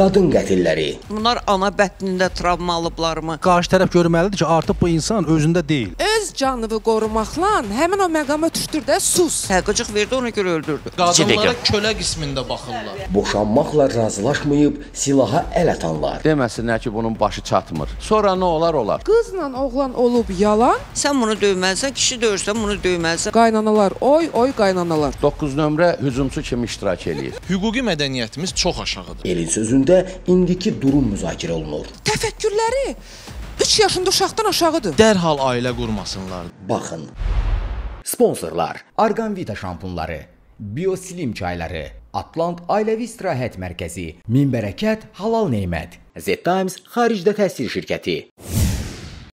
qadın qətilləri. Bunlar ana bətnində travma alıblarmı? Qarşı tərəf görməlidir ki, artıq bu insan özündə deyil. E öz canını qorumaqla həmin o məqama düşdür də sus. Həqiqəcək verdi ona görə öldürdü. Qadınlara kölə qismində baxırlar. Boşanmaqla razılaşmayıb silaha əl atanlar. Deməsinlər ki, bunun başı çatmır. Sonra nə olar olar. Qızla oğlan olub yalan. Sən bunu döyməlisən, kişi döyürsən, bunu döyməlisən. Qaynanalar oy, oy qaynanalar. 9 nömrə hücumçu kimi iştirak eləyir. Hüquqi mədəniyyətimiz çox aşağıdır. Elin sözündə indiki durum müzakirə olunur. Təfəkkürləri 3 yaşında uşaqdan aşağıdır. Dərhal ailə qurmasınlar. Baxın. Sponsorlar: Argan Vita şampunları, Bioslim çayları, Atlant Ailəvi İstirahət Mərkəzi, Minbərəkət Halal Neymət, Z Times Xaricdə Təhsil Şirkəti.